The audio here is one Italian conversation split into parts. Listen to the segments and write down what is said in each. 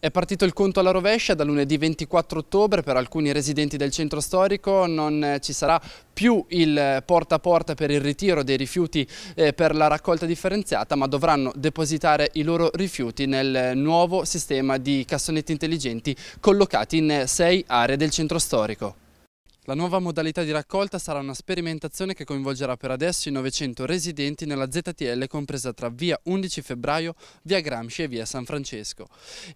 È partito il conto alla rovescia da lunedì 24 ottobre per alcuni residenti del centro storico, non eh, ci sarà più il eh, porta a porta per il ritiro dei rifiuti eh, per la raccolta differenziata ma dovranno depositare i loro rifiuti nel nuovo sistema di cassonetti intelligenti collocati in sei aree del centro storico. La nuova modalità di raccolta sarà una sperimentazione che coinvolgerà per adesso i 900 residenti nella ZTL compresa tra via 11 febbraio, via Gramsci e via San Francesco.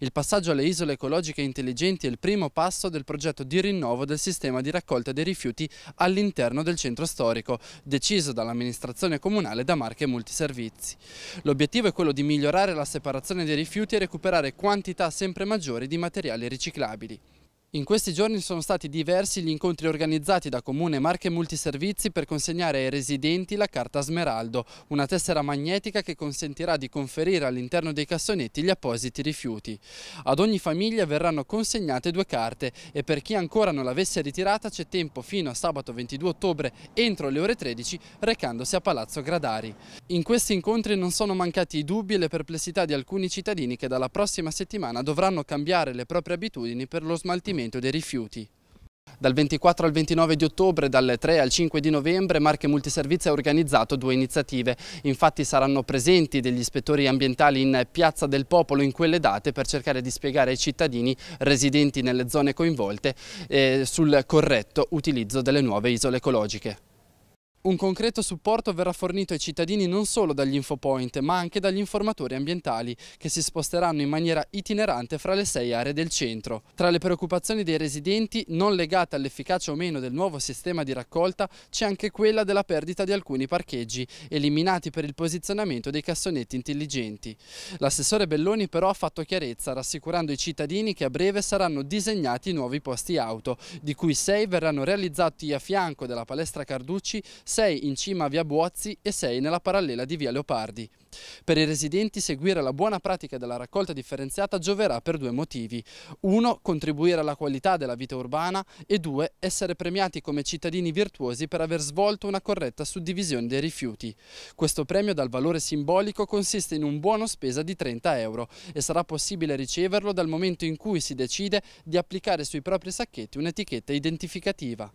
Il passaggio alle isole ecologiche intelligenti è il primo passo del progetto di rinnovo del sistema di raccolta dei rifiuti all'interno del centro storico, deciso dall'amministrazione comunale da Marche Multiservizi. L'obiettivo è quello di migliorare la separazione dei rifiuti e recuperare quantità sempre maggiori di materiali riciclabili. In questi giorni sono stati diversi gli incontri organizzati da Comune Marche Multiservizi per consegnare ai residenti la carta smeraldo, una tessera magnetica che consentirà di conferire all'interno dei cassonetti gli appositi rifiuti. Ad ogni famiglia verranno consegnate due carte e per chi ancora non l'avesse ritirata c'è tempo fino a sabato 22 ottobre entro le ore 13 recandosi a Palazzo Gradari. In questi incontri non sono mancati i dubbi e le perplessità di alcuni cittadini che dalla prossima settimana dovranno cambiare le proprie abitudini per lo smaltimento trattamento dei rifiuti. Dal 24 al 29 di ottobre, dal 3 al 5 di novembre, Marche Multiservizi ha organizzato due iniziative. Infatti saranno presenti degli ispettori ambientali in Piazza del Popolo in quelle date per cercare di spiegare ai cittadini residenti nelle zone coinvolte eh, sul corretto utilizzo delle nuove isole ecologiche. Un concreto supporto verrà fornito ai cittadini non solo dagli infopoint, ma anche dagli informatori ambientali, che si sposteranno in maniera itinerante fra le sei aree del centro. Tra le preoccupazioni dei residenti, non legate all'efficacia o meno del nuovo sistema di raccolta, c'è anche quella della perdita di alcuni parcheggi, eliminati per il posizionamento dei cassonetti intelligenti. L'assessore Belloni però ha fatto chiarezza, rassicurando i cittadini che a breve saranno disegnati nuovi posti auto, di cui sei verranno realizzati a fianco della palestra Carducci, 6 in cima a via Buozzi e 6 nella parallela di via Leopardi. Per i residenti seguire la buona pratica della raccolta differenziata gioverà per due motivi. Uno, contribuire alla qualità della vita urbana e due, essere premiati come cittadini virtuosi per aver svolto una corretta suddivisione dei rifiuti. Questo premio dal valore simbolico consiste in un buono spesa di 30 euro e sarà possibile riceverlo dal momento in cui si decide di applicare sui propri sacchetti un'etichetta identificativa.